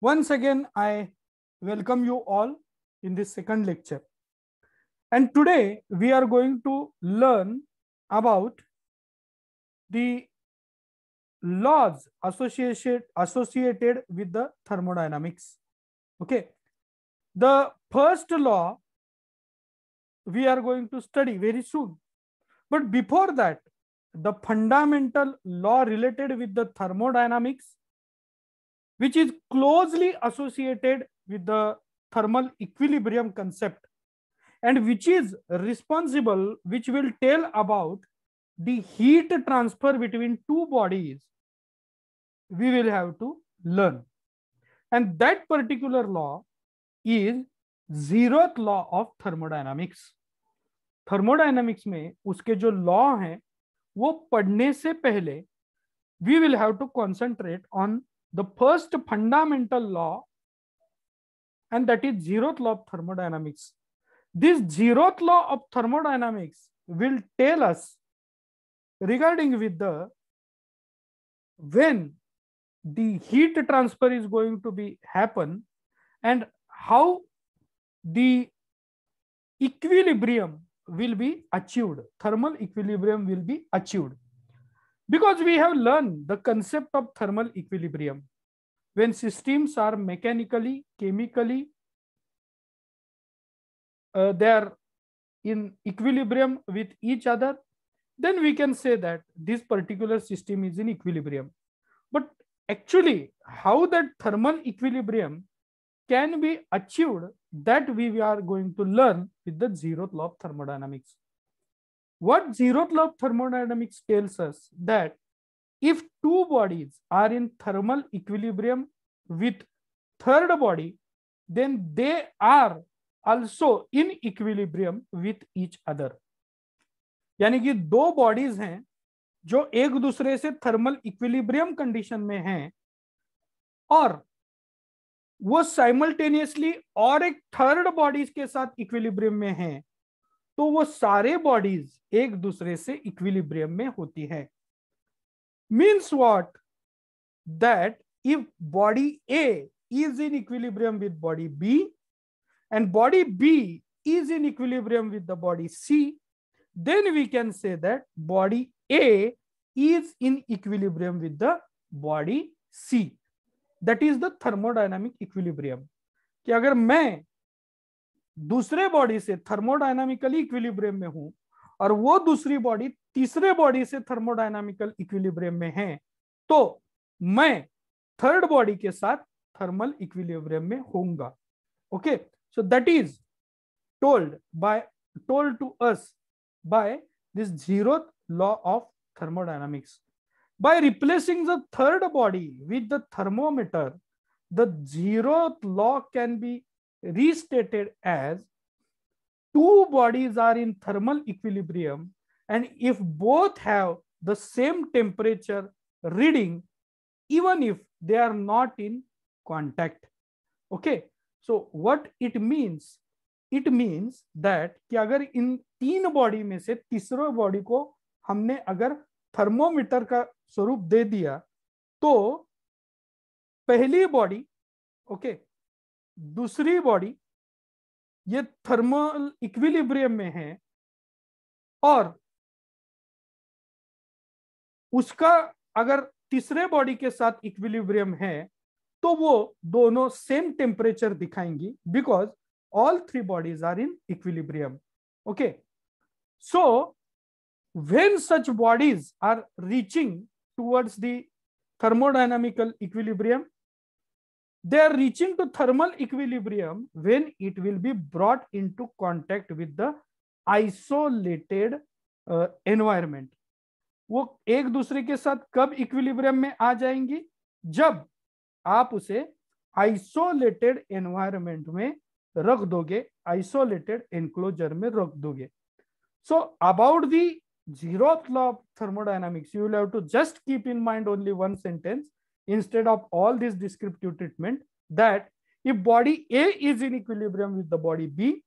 Once again, I welcome you all in this second lecture. And today we are going to learn about the laws associated, associated with the thermodynamics. Okay. The first law we are going to study very soon. But before that, the fundamental law related with the thermodynamics which is closely associated with the thermal equilibrium concept and which is responsible, which will tell about the heat transfer between two bodies, we will have to learn. And that particular law is zeroth law of thermodynamics. Thermodynamics में uske jo law hai, wo padne se pehle we will have to concentrate on the first fundamental law, and that is zeroth law of thermodynamics. This zeroth law of thermodynamics will tell us regarding with the when the heat transfer is going to be happen and how the equilibrium will be achieved thermal equilibrium will be achieved because we have learned the concept of thermal equilibrium. When systems are mechanically, chemically, uh, they are in equilibrium with each other, then we can say that this particular system is in equilibrium. But actually, how that thermal equilibrium can be achieved, that we are going to learn with the zeroth law of thermodynamics. What zeroth law of thermodynamics tells us that if two bodies are in thermal equilibrium with third body, then they are also in equilibrium with each other. yani ki do bodies hain jo ek dusre se thermal equilibrium condition mein hain aur वो simultaneously और एक third bodies के साथ equilibrium में हैं तो वो सारे बॉडीज एक दूसरे से इक्विलिब्रियम में होती है means what that if body A is in equilibrium with body B and body B is in equilibrium with the body C then we can say that body A is in equilibrium with the body C that is the thermodynamic equilibrium कि अगर मैं दूसरे body से thermodynamical equilibrium में हूं और वो दूसरी बॉडी तीसरे बॉडी से थर्मोडाइनमिकल इक्विलिब्रियम में है तो मैं थर्ड बॉडी के साथ थर्मल इक्विलिब्रियम में होऊंगा okay so that is told by told to us by this zero law of thermodynamics. By replacing the third body with the thermometer the zero law can be restated as two bodies are in thermal equilibrium and if both have the same temperature reading even if they are not in contact okay so what it means it means that ki agar in teen body में se तीसरे body ko humne agar thermometer ka swarup de diya to pehli body okay, दूसरी body ये thermal equilibrium में है और उसका अगर तीसरे बॉडी के साथ इक्विलिब्रियम है तो वो दोनों सेम टेम्परेचर दिखाएंगी because all three bodies are in equilibrium okay so when such bodies are reaching towards the thermodynamical equilibrium they are reaching to thermal equilibrium when it will be brought into contact with the isolated uh, environment. वो एक दूसरे के साथ कब equilibrium में आ जाएंगी जब आप उसे आइसोलेटेड एनवायरमेंट में रख दोगे आइसोलेटेड एनक्लोजर में रख दोगे so about the zero law of thermodynamics have to just keep in mind only one sentence instead of all this descriptive treatment that if body A is in equilibrium with the body B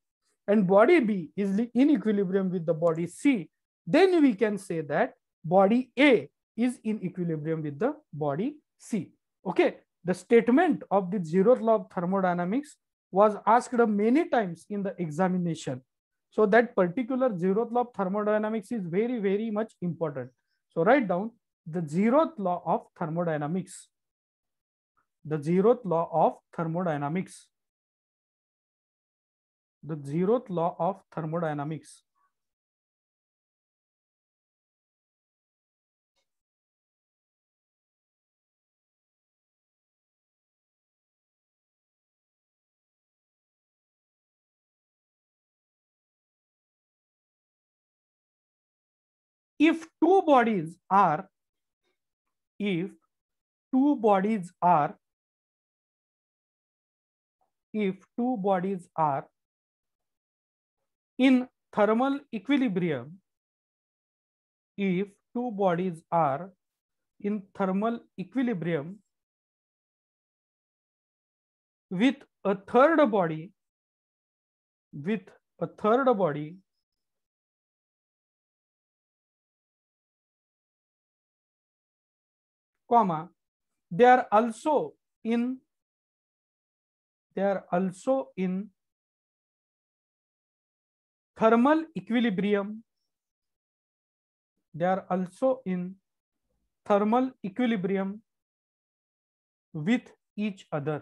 and body B is in equilibrium with the body C, then we can say that body A is in equilibrium with the body C. Okay, the statement of the zeroth law of thermodynamics was asked many times in the examination. So that particular zeroth law of thermodynamics is very, very much important. So write down the zeroth law of thermodynamics the zeroth law of thermodynamics. The zeroth law of thermodynamics. if two bodies are if two bodies are if two bodies are in thermal equilibrium if two bodies are in thermal equilibrium with a third body with a third body comma they are also in they are also in thermal equilibrium they are also in thermal equilibrium with each other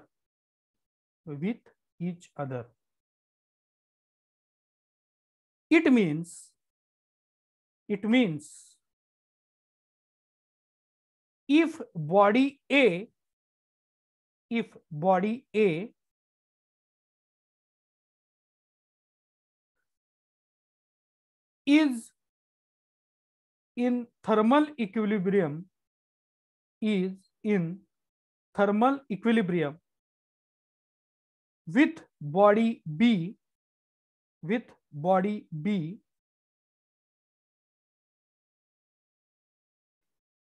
with each other it means it means if body a if body a is in thermal equilibrium is in thermal equilibrium with body B with body B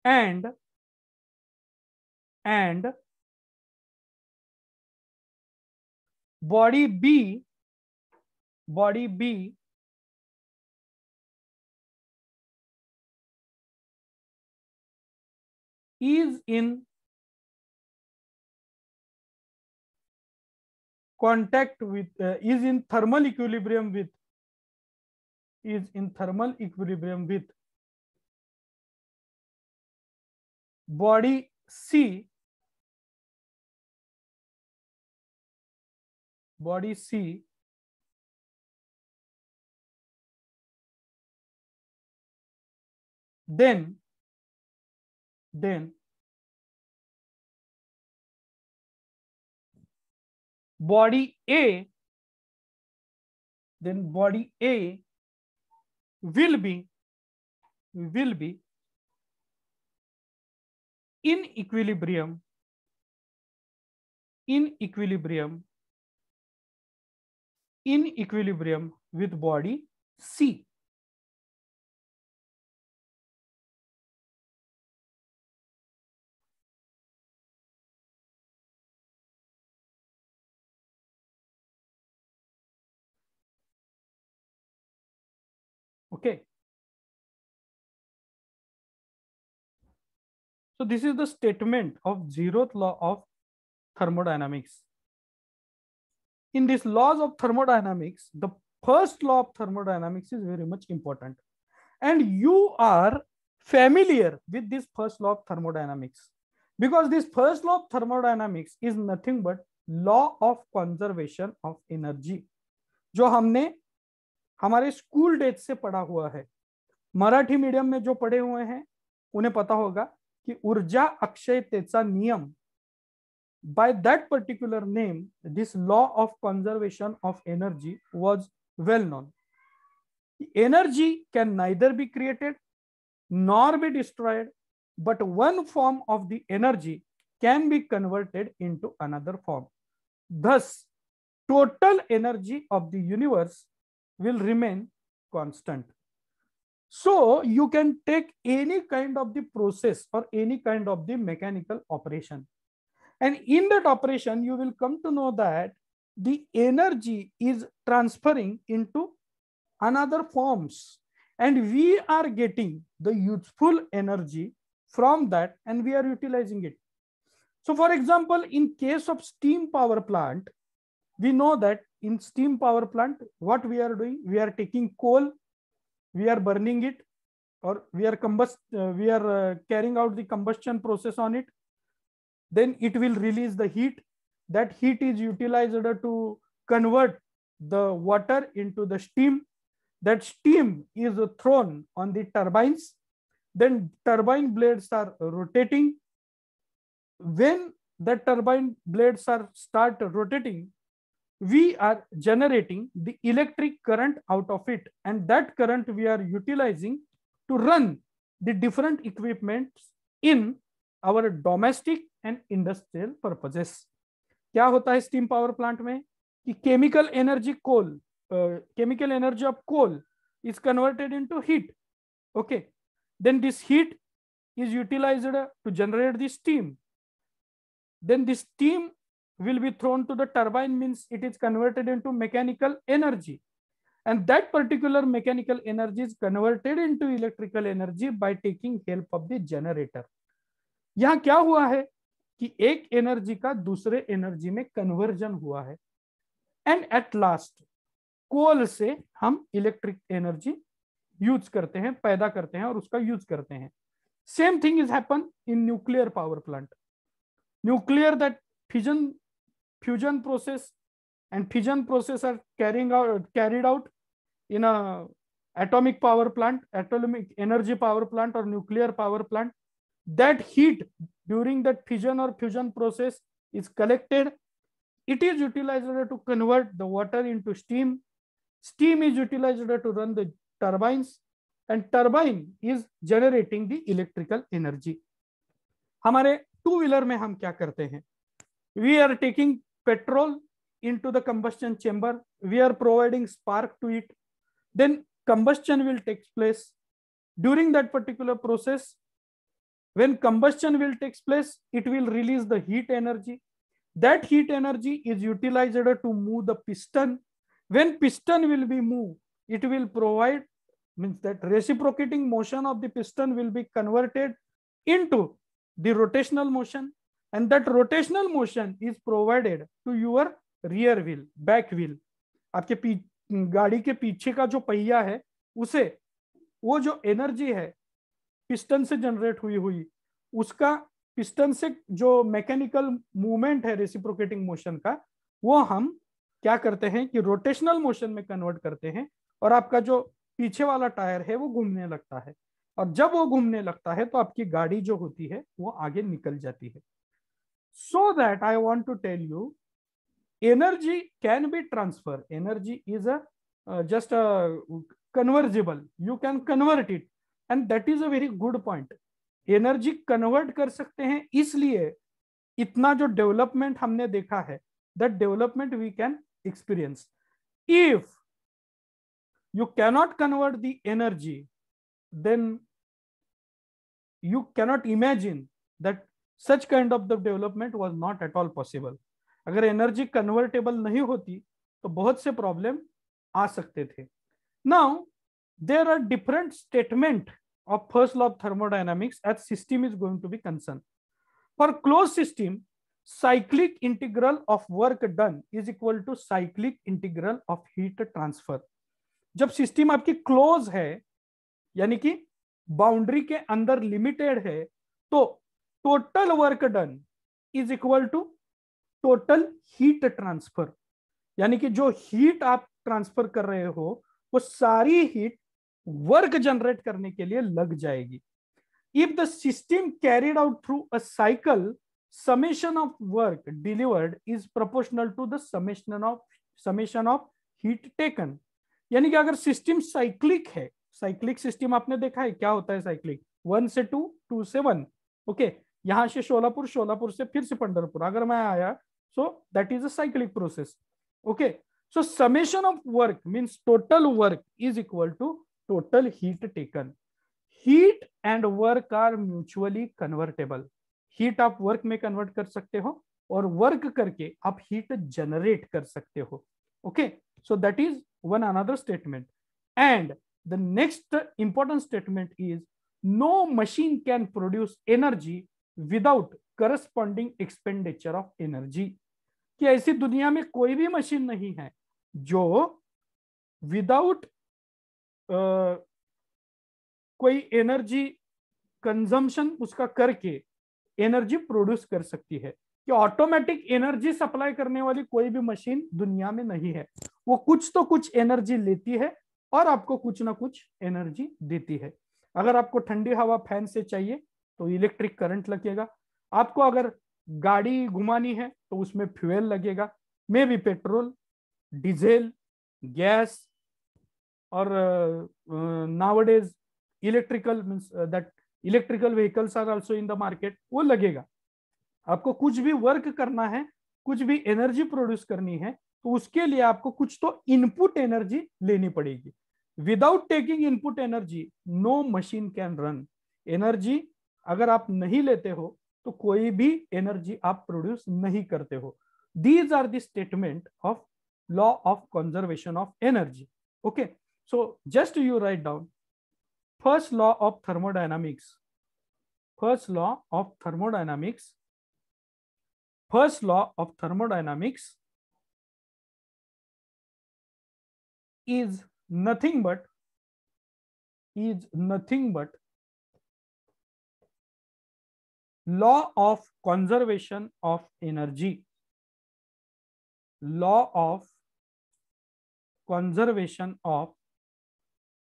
and and body B body B is in contact with uh, is in thermal equilibrium with is in thermal equilibrium with body C body C then then body A, then body A will be will be in equilibrium in equilibrium in equilibrium with body C. Okay. So this is the statement of zeroth law of thermodynamics. In this laws of thermodynamics, the first law of thermodynamics is very much important. And you are familiar with this first law of thermodynamics because this first law of thermodynamics is nothing but law of conservation of energy. जो हमने हमारे school days से पढ़ा हुआ है Marathi medium में जो पढ़े हुए हैं उन्हें पता होगा कि ऊर्जा अक्षयतेचा नियम by that particular name this law of conservation of energy was well known energy can neither be created nor be destroyed but one form of the energy can be converted into another form thus total energy of the universe will remain constant. So you can take any kind of the process or any kind of the mechanical operation. And in that operation, you will come to know that the energy is transferring into another forms. And we are getting the useful energy from that and we are utilizing it. So for example, in case of steam power plant, we know that in steam power plant, what we are doing, we are taking coal, we are burning it, or we are combust, uh, we are uh, carrying out the combustion process on it. Then it will release the heat. That heat is utilized to convert the water into the steam. That steam is thrown on the turbines. Then turbine blades are rotating. When the turbine blades are start rotating, we are generating the electric current out of it and that current we are utilizing to run the different equipments in our domestic and industrial purposes क्या होता है steam power plant? में कि energy, coal, coal chemical energy of coal is converted into heat okay then this is utilized to generate the steam then the steam will be thrown to the turbine means it is converted into mechanical energy and that particular mechanical energy is converted into electrical energy by taking help of the generator yahan kya hua hai ki ek energy ka dusre energy mein conversion hua hai and at last coal se hum electric energy use karte hain paida karte hain aur uska use karte hain same thing is happen in nuclear power plant nuclear that fission fusion process and fission process are carrying out carried out in a atomic power plant atomic energy power plant or nuclear power plant that heat during that fission or fusion process is collected it is utilized to convert the water into steam steam is utilized to run the turbines and turbine is generating the electrical energy hamare two wheeler mein hum kya karte hain we are taking petrol into the combustion chamber. We are providing spark to it. Then combustion will take place. During that particular process, when combustion will take place, it will release the heat energy. That heat energy is utilized to move the piston. When piston will be moved, it will provide, means that reciprocating motion of the piston will be converted into the rotational motion and that rotational motion is provided to your rear wheel back wheel आपके gaadi गाड़ी के पीछे का जो hai use wo jo energy hai piston se generate hui hui uska उसका se jo जो mechanical movement है reciprocating motion का वो हम क्या करते हैं कि रोटेशनल मोशन में कन्वर्ट करते हैं और आपका जो पीछे वाला टायर है वो घूमने लगता है और जब वो घूमने लगता है तो आपकी गाड़ी जो होती है वो आगे निकल जाती है so that i want to tell you energy can be transfer energy is a uh, just a convertible you can convert it and that is a very good point energy convert kar sakte hain isliye itna jo development humne dekha hai that development we can experience if you cannot convert the energy then you cannot imagine that such kind of the development was not at all possible अगर energy convertible नहीं होती तो बहुत से problem आ सकते थे now there are different statement of first law of thermodynamics at system is going to be concern for close system cyclic integral of work done is equal to cyclic integral of heat transfer जब system आपकी close है यानी कि boundary के अंदर limited है तो total work done is equal to total heat transfer यानी कि जो हीट आप ट्रांसफर कर रहे हो वो सारी हीट वर्क जनरेट करने के लिए लग जाएगी if the system carried out through a cycle summation of work delivered is proportional to the summation of summation of heat taken यानी कि अगर सिस्टम साइक्लिक है साइक्लिक सिस्टम आपने देखा है क्या होता है साइक्लिक वन से टू टू से वन ओके okay. यहां से शोलापुर शोलापुर से फिर से पंडरपुर अगर मैं आया so that is a cyclic process okay so summation of work means total work is equal to total heat taken heat and work are mutually convertible heat आप वर्क में कन्वर्ट कर सकते हो और वर्क करके आप हीट जनरेट कर सकते हो okay so that is one another statement and the next important statement is no machine can produce energy without corresponding expenditure of energy कि ऐसी दुनिया में कोई भी मशीन नहीं है जो विदाउट uh, कोई एनर्जी कंजम्पशन उसका करके एनर्जी प्रोड्यूस कर सकती है कि ऑटोमेटिक एनर्जी सप्लाई करने वाली कोई भी मशीन दुनिया में नहीं है वो कुछ तो कुछ एनर्जी लेती है और आपको कुछ ना कुछ एनर्जी देती है अगर आपको ठंडी हवा फैन से चाहिए तो इलेक्ट्रिक करंट लगेगा आपको अगर गाड़ी घुमानी है तो उसमें फ्यूल लगेगा मे भी पेट्रोल डीजल गैस और nowadays electrical means that electrical vehicles are also in the market वो लगेगा आपको कुछ भी वर्क करना है कुछ भी एनर्जी प्रोड्यूस करनी है तो उसके लिए आपको कुछ तो इनपुट एनर्जी लेनी पड़ेगी without taking input energy no machine can run energy अगर आप नहीं लेते हो तो कोई भी एनर्जी आप प्रोड्यूस नहीं करते हो these are statement of law of conservation of energy okay so just you write down first law of thermodynamics first law of thermodynamics first law of thermodynamics is nothing but is nothing but law of conservation of energy law of conservation of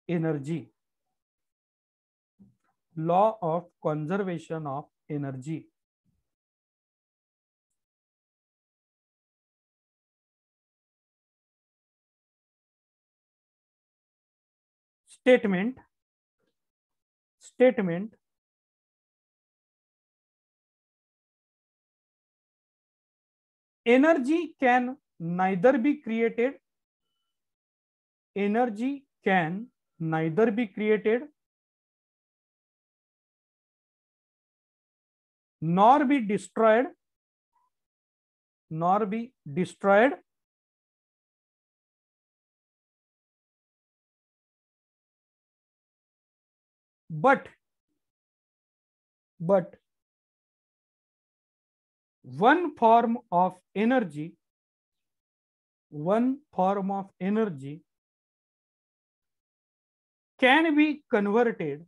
energy law of conservation of energy statement statement energy can neither be created energy can neither be created nor be destroyed nor be destroyed but but one form of energy one form of energy can be converted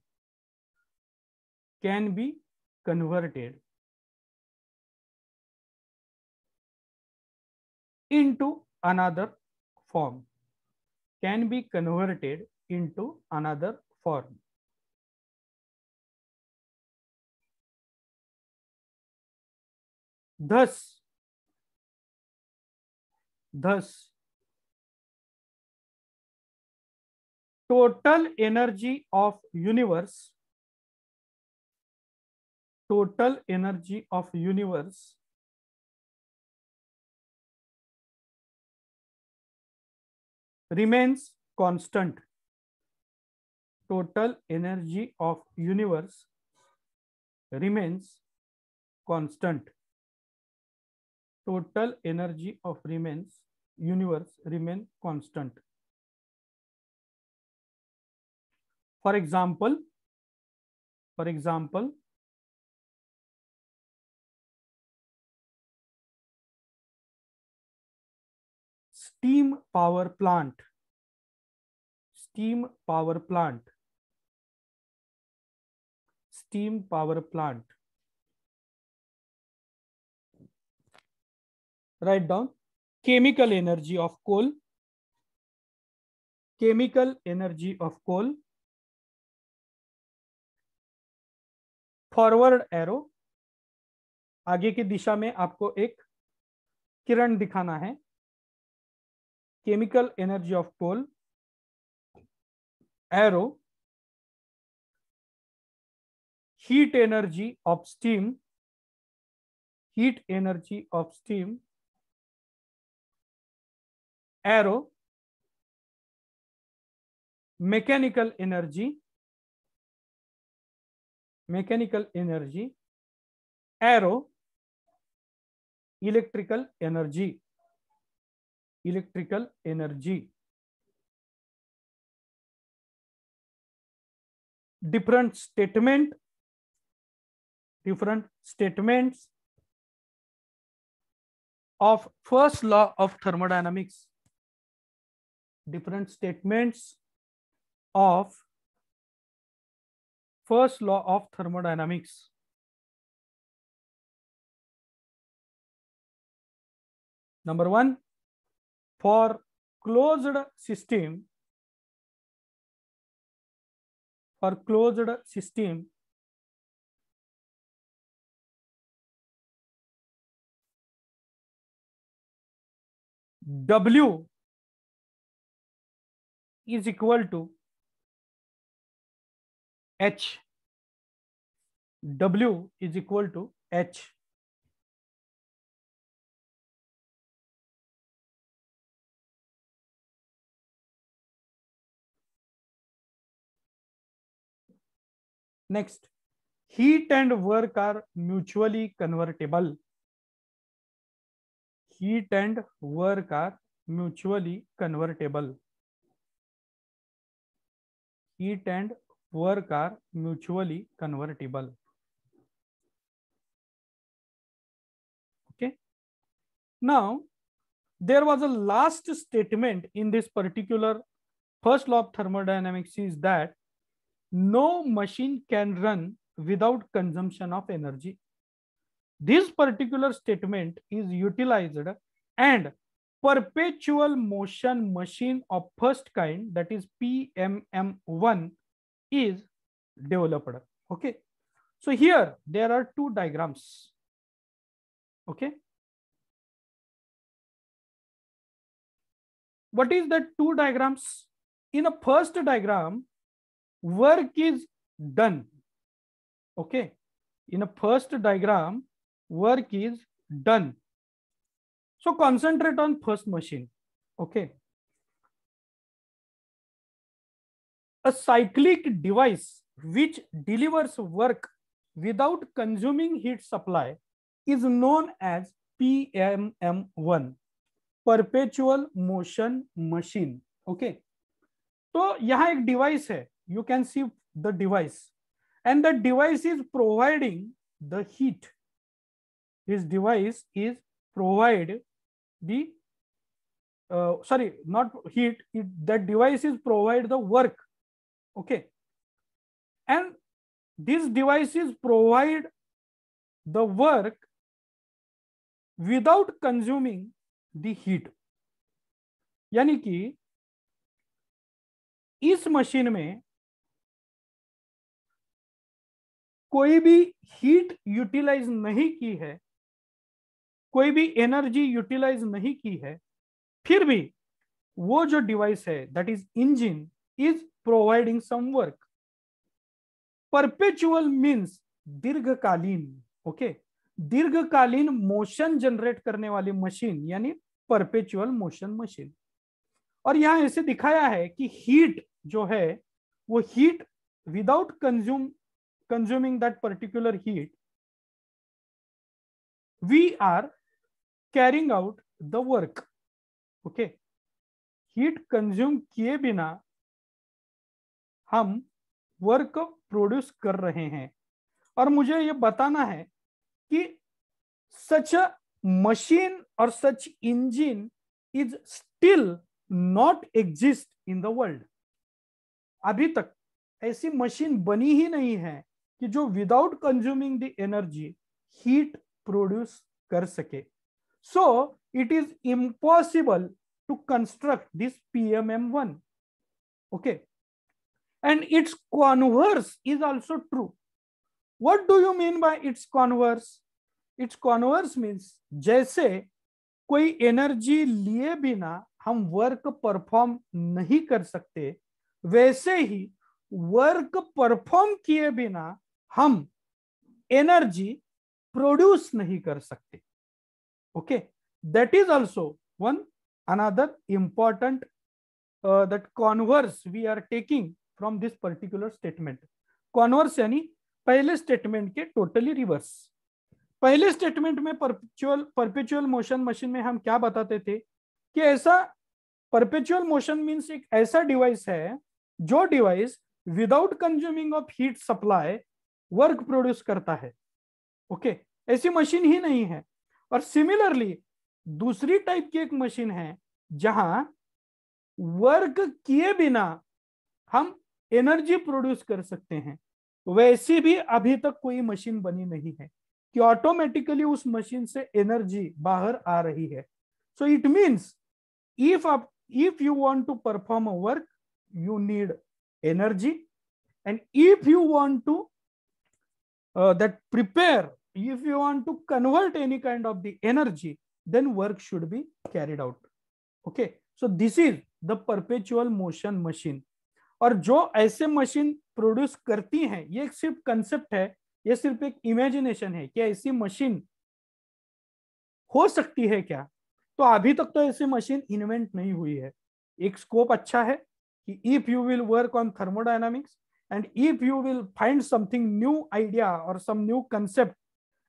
can be converted into another form can be converted into another form thus thus total energy of universe total energy of universe remains constant total energy of universe remains constant total energy of remains universe remain constant for example for example steam power plant steam power plant steam power plant write down chemical energy of coal chemical energy of coal forward arrow आगे की दिशा में आपको एक किरण दिखाना है chemical energy of coal arrow heat energy of steam heat energy of steam arrow mechanical energy mechanical energy arrow electrical energy electrical energy different statement different statements of first law of thermodynamics different statements of first law of thermodynamics. Number 1 for closed system, for closed system, W is equal to H. W is equal to H. Next, heat and work are mutually convertible. Heat and work are mutually convertible. Heat and work are mutually convertible. Okay. Now, there was a last statement in this particular first law of thermodynamics is that no machine can run without consumption of energy. This particular statement is utilized and perpetual motion machine of first kind that is PMM1 is developed. Okay. So here there are two diagrams. Okay. What is the two diagrams? In the first diagram, work is done. Okay. In a first diagram, work is done. So concentrate on first machine. Okay. A cyclic device which delivers work without consuming heat supply is known as PMM1, perpetual motion machine. Okay. so, yahan ek device hai you can see the device and the device is providing the heat this device is provide the uh, sorry not heat it, that device is provide the work okay and these devices provide the work without consuming the heat यानी कि इस machine में कोई भी heat utilise नहीं की है कोई भी एनर्जी यूटिलाइज नहीं की है फिर भी वो जो डिवाइस है that is engine is providing some work perpetual means दीर्घकालीन ओके दीर्घकालीन मोशन जनरेट करने वाली मशीन यानी परपेचुअल मोशन मशीन और यहां ऐसे दिखाया है कि हीट जो है वो heat without consume consuming that particular heat we are carrying out the work okay heat consume किए बिना हम वर्क प्रोड्यूस कर रहे हैं और मुझे ये बताना है कि सच मशीन और such engine is still not exist in the world अभी तक ऐसी मशीन बनी ही नहीं है कि जो without consuming the energy heat produce कर सके So it is impossible to construct this PMM1. Okay. And its converse is also true. What do you mean by its converse? Its converse means jaise koi energy liye bina hum work perform nahi kar sakte वैसे ही work perform किए बिना हम energy produce नहीं कर सकते okay that is also one another important uh, that converse we are taking from this particular statement converse yani pehle statement ke totally reverse पहले statement में perpetual perpetual motion machine में हम क्या बताते थे कि ऐसा perpetual motion means एक ऐसा device है जो device without consuming of heat supply work produce करता है ओके okay? ऐसी मशीन ही नहीं है और सिमिलरली दूसरी टाइप की एक मशीन है जहां वर्क किए बिना हम एनर्जी प्रोड्यूस कर सकते हैं तो वैसी भी अभी तक कोई मशीन बनी नहीं है कि ऑटोमेटिकली उस मशीन से एनर्जी बाहर आ रही है सो इट मींस इफ आप if you want to perform a work you need energy and if you want to that prepare if you want to convert any kind of the energy then work should be carried out okay so this is the perpetual motion machine और जो ऐसे machine produce करती हैं ये सिर्फ concept है ये सिर्फ एक इमेजिनेशन है क्या ऐसी मशीन हो सकती है क्या तो अभी तक तो ऐसी मशीन इन्वेंट नहीं हुई है एक स्कोप अच्छा है कि if you will work on thermodynamics and if you will find something new idea और some new concept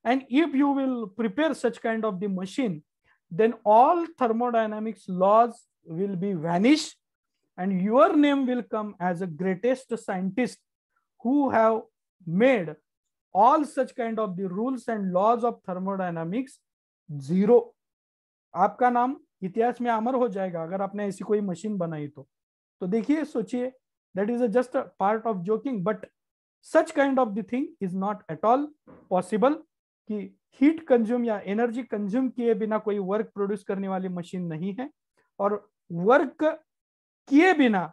And if you will prepare such kind of the machine, then all thermodynamics laws will be vanish and your name will come as a greatest scientist who have made all such kind of the rules and laws of thermodynamics zero. aapka naam itihas mein amar ho jayega agar aapne aisi koi machine banayi to to dekhiye sochiye that is a just a part of joking but such kind of the thing is not at all possible कि heat consume या energy consume किए बिना कोई work produce करने वाली machine नहीं है और वर्क किए बिना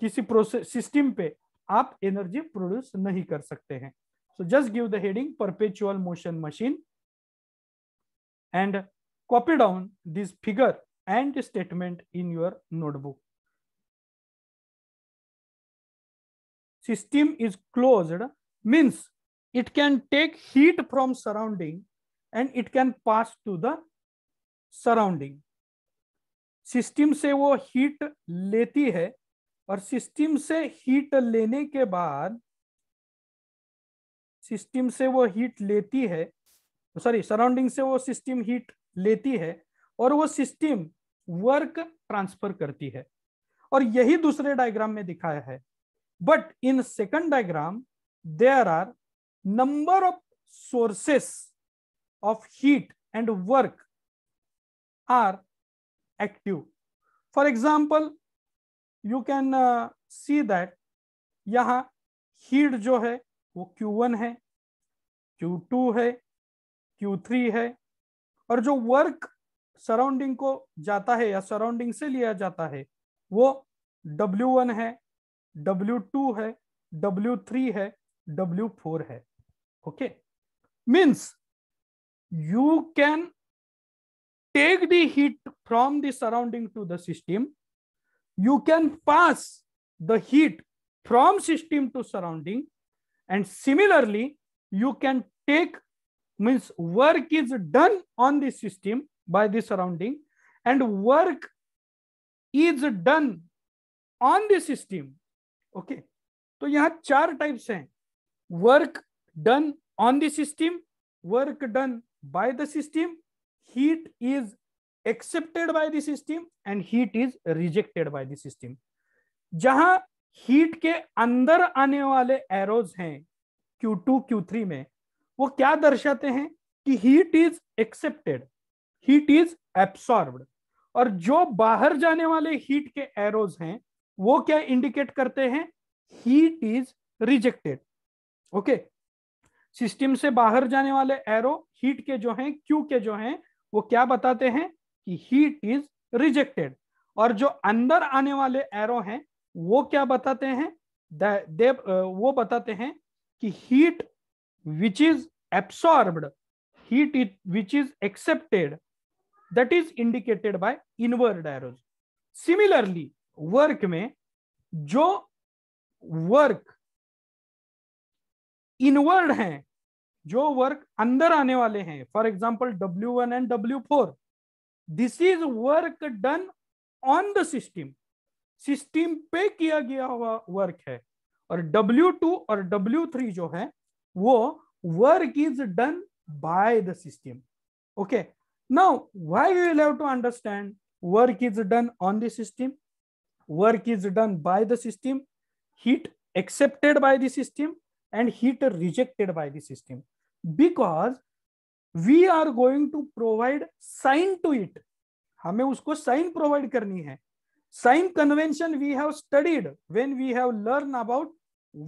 किसी प्रोसेस सिस्टम पे आप एनर्जी प्रोड्यूस नहीं कर सकते हैं so just give the heading perpetual motion machine and copy down this figure and statement in your notebook system is closed means it can take heat from surrounding and it can pass to the surrounding system से वो heat लेती है और system से heat लेने के बाद system से वो हीट लेती है सॉरी सराउंडिंग से वो सिस्टम हीट लेती है और वो सिस्टम वर्क ट्रांसफर करती है और यही दूसरे डायग्राम में दिखाया है but in second diagram there are number of sources of heat and work are active. For example, you can uh, see that yahan heat jo hai wo Q1 hai Q2 hai Q3 hai aur jo work surrounding ko jata hai ya surrounding se liya jata hai wo W1 hai W2 hai W3 hai W4 hai okay means you can take the heat from the surrounding to the system you can pass the heat from system to surrounding and similarly you can take means work is done on the system by the surrounding and work is done on the system okay तो yahan char types hain work done on the system work done by the system heat is accepted by the system and heat is rejected by the system jahan heat के अंदर आने वाले arrows हैं Q2 Q3 में वो क्या दर्शाते हैं कि heat is accepted heat is absorbed और जो बाहर जाने वाले हीट के एरोज हैं वो क्या इंडिकेट करते हैं heat is rejected okay system से बाहर जाने वाले एरो हीट के जो हैं क्यू के जो हैं वो क्या बताते हैं कि हीट इज रिजेक्टेड और जो अंदर आने वाले एरो हैं वो क्या बताते हैं दे uh, वो बताते हैं कि heat which is absorbed heat it which is accepted that is indicated by inward arrows similarly work में जो वर्क इनवर्ड हैं जो वर्क अंदर आने वाले हैं for example W one and W four this is work done on the system system पे किया गया हुआ वर्क है और डब्ल्यू टू और डब्ल्यू थ्री जो है वो work is done by the system okay now why you will have to understand work is done on the system work is done by the system heat accepted by the system and heat rejected by the system because we are going to provide sign to it हमें उसको sign provide करनी है sign convention we have studied when we have learn about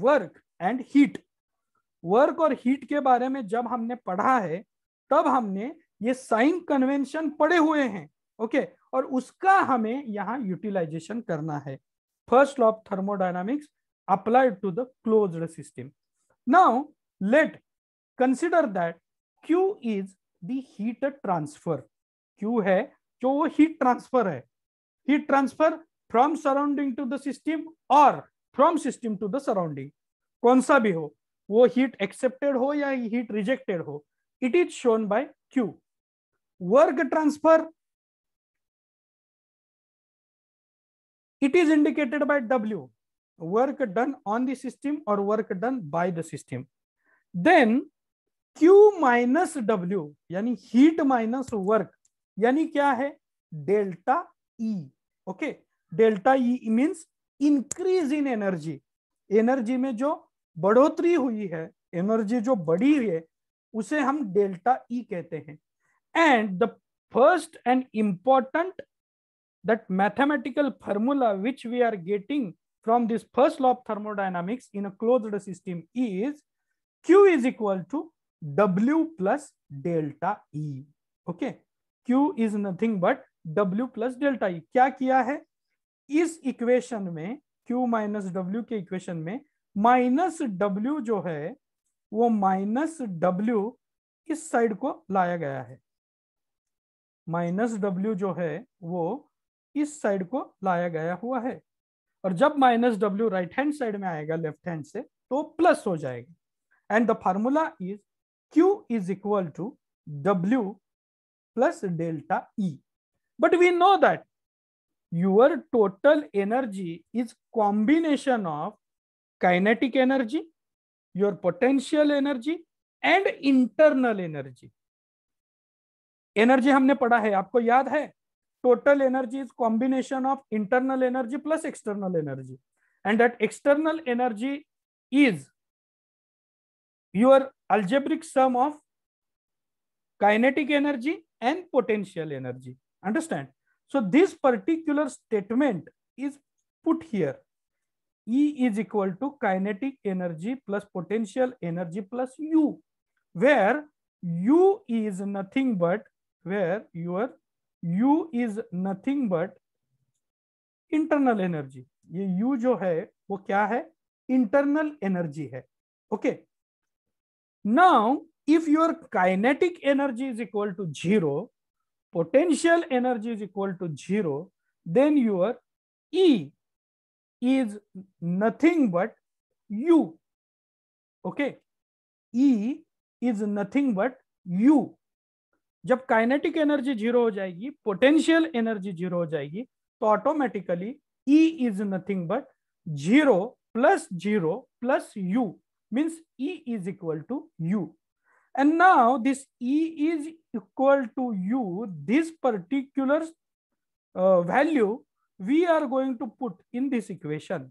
work and heat work और heat के बारे में जब हमने पढ़ा है तब हमने ये साइन कन्वेंशन पढ़े हुए हैं ओके okay? और उसका हमें यहाँ यूटिलाइजेशन करना है first law of thermodynamics applied to the closed system Now, let consider that Q is the heat transfer. Q hai jo wo heat transfer hai Heat transfer from surrounding to the system or from system to the surrounding. kaun sa bhi ho wo heat accepted ho ya heat rejected ho It is shown by Q. Work transfer it is indicated by W. work done on the system or work done by the system then q minus w yani heat minus work yani kya hai delta e okay delta e means increase in energy energy mein jo badhotri hui hai energy jo जो hui hai use hum delta e kehte hain and the first and important that mathematical formula which we are getting from this first law of thermodynamics in a closed system is Q is equal to W plus delta E. Okay. Q is nothing but W plus delta E. kya kiya hai is equation mein Q minus w ke equation mein minus w jo hai wo minus w is side ko laya gaya hai minus w jo hai wo इस side को लाया गया हुआ है और जब minus W right hand side में आएगा लेफ्ट हैंड से तो प्लस हो जाएगा and the formula is Q is equal to W plus delta E but we know that your total energy is combination of kinetic energy your potential energy and internal energy energy हमने पढ़ा है आपको याद है total energy is combination of internal energy plus external energy and that external energy is your algebraic sum of kinetic energy and potential energy understand so this particular statement is put here E is equal to kinetic energy plus potential energy plus U, where U is nothing but where your U is nothing but internal energy ये U जो है वो क्या है internal energy है okay now if your kinetic energy is equal to zero, potential energy is equal to zero, then your E is nothing but U. Okay. E is nothing but U. जब kinetic energy zero हो जाएगी potential energy zero हो जाएगी तो automatically E is nothing but zero plus zero plus U means E is equal to U and now this E is equal to U this particular value we are going to put in this equation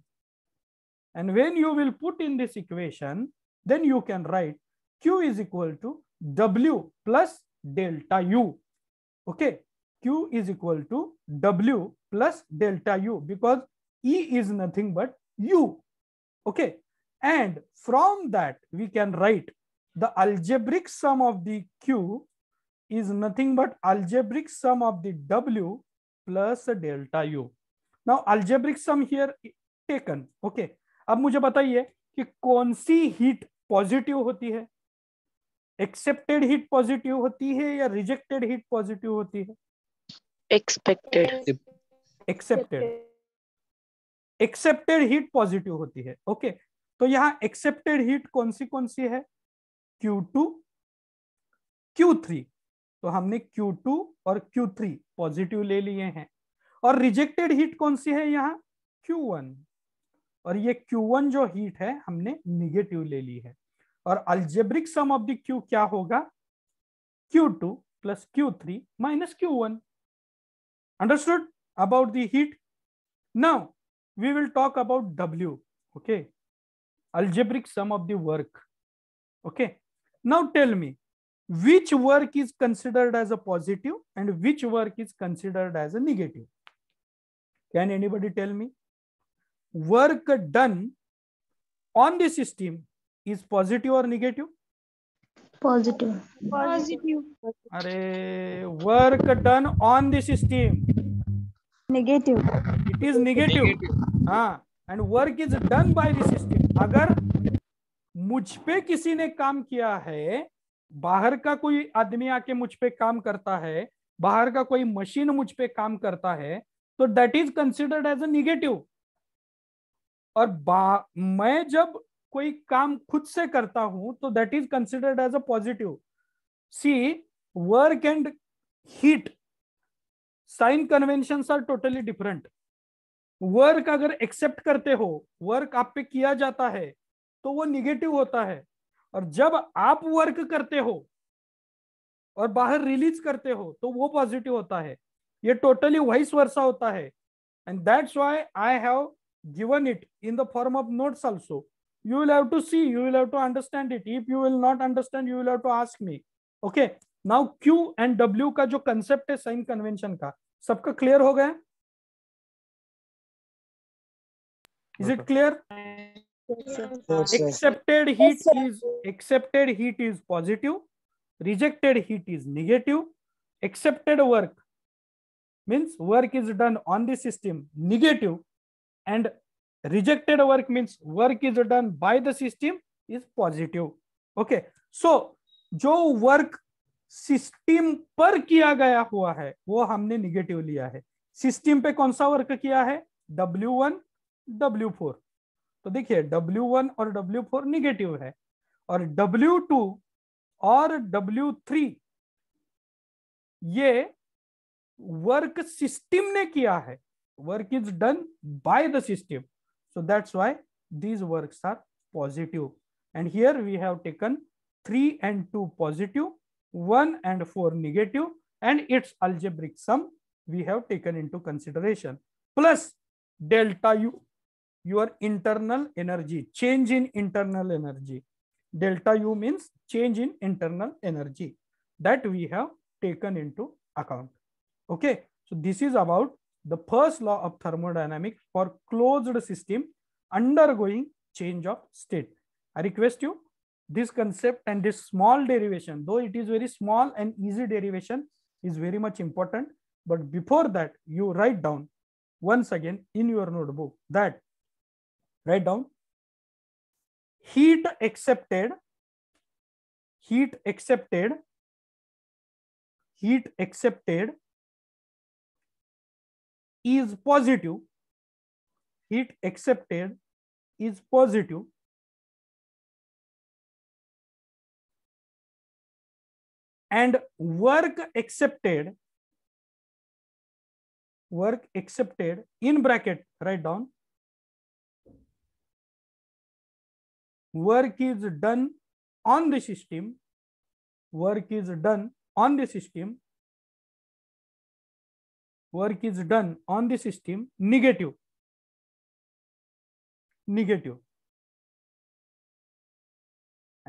and when you will put in this equation then you can write Q is equal to W plus delta u. Okay, Q is equal to W plus delta u because E is nothing but u. Okay, and from that we can write the algebraic sum of the Q is nothing but algebraic sum of the W plus delta u. Now algebraic sum here taken. Okay, अब मुझे बताइए कि कौन सी heat positive होती है accepted heat positive होती है या रिजेक्टेड हीट पॉजिटिव होती है expected accepted accepted heat positive होती है ओके okay. तो यहाँ एक्सेप्टेड हीट कौन सी कौन सी है Q2 Q3 तो हमने Q2 और Q3 पॉजिटिव ले लिए हैं और रिजेक्टेड हीट कौन सी है यहाँ Q1 और ये Q1 जो हीट है हमने निगेटिव ले ली है और algebraic sum of the Q क्या होगा Q two plus Q three minus Q one understood about the heat now we will talk about w okay algebraic sum of the work okay now tell me which work is considered as a positive and which work is considered as a negative can anybody tell me work done on the system is positive और negative positive positive अरे work done on this steam negative it is negative हाँ and work is done by this steam अगर मुझ पे किसी ने काम किया है बाहर का कोई आदमी आके मुझ पे काम करता है बाहर का कोई मशीन मुझ पे काम करता है तो that is considered as a negative और मैं जब कोई काम खुद से करता हूं तो that is considered as a positive C work and heat sign convention are totally different work अगर एक्सेप्ट करते हो वर्क आप पे किया जाता है तो वो निगेटिव होता है और जब आप वर्क करते हो और बाहर रिलीज करते हो तो वो पॉजिटिव होता है ये टोटली वाइस वर्षा होता है and that's why I have given it in the form of notes also you will have to see you will have to understand it if you will not understand you will have to ask me okay now q and w ka jo concept hai sign convention ka sabka clear ho gaya is it clear accepted heat is accepted heat is positive rejected heat is negative accepted work means work is done on the system negative and rejected work means work is done by the system is positive okay so जो work system पर किया गया हुआ है वो हमने negative लिया है सिस्टम पे कौन सा वर्क किया है W1 W4 तो देखिए W1 और W4 निगेटिव है और W2 और W3 ये वर्क सिस्टम ने किया है work is done by the system So that's why these works are positive. And here we have taken 3 and 2 positive, 1 and 4 negative, and its algebraic sum we have taken into consideration. Plus delta U, your internal energy, change in internal energy. Delta U means change in internal energy that we have taken into account. Okay, so this is about the first law of thermodynamics for closed system undergoing change of state. I request you this concept and this small derivation, though it is very small and easy derivation is very much important. But before that, you write down once again in your notebook that write down heat accepted, heat accepted, heat accepted is positive, heat accepted is positive, and work accepted work accepted in bracket write down work is done on the system work is done on the system work is done on the system negative negative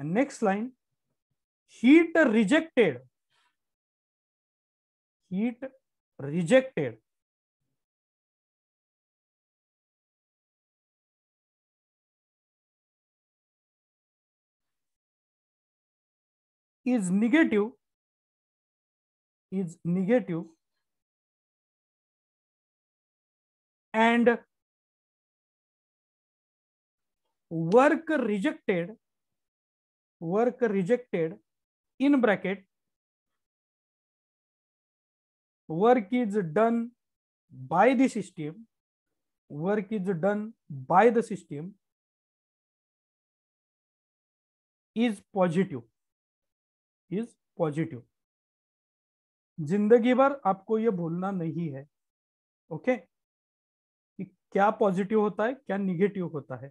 and next line heat rejected heat rejected is negative is negative and work rejected work rejected in bracket work is done by the system work is done by the system is positive is positive जिंदगी भर आपको ये भूलना नहीं है okay okay? क्या positive होता है क्या निगेटिव होता है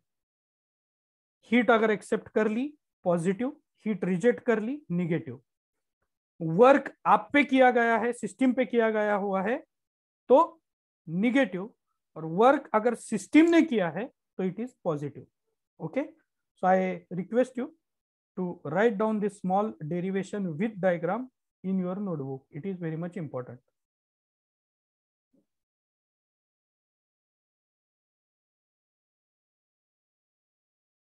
हीट अगर एक्सेप्ट कर ली पॉजिटिव हीट रिजेक्ट कर ली निगेटिव वर्क आप पे किया गया है सिस्टम पे किया गया हुआ है तो निगेटिव और वर्क अगर सिस्टम ने किया है तो it is positive okay so I request you to write down this small derivation with diagram in your notebook it is very much important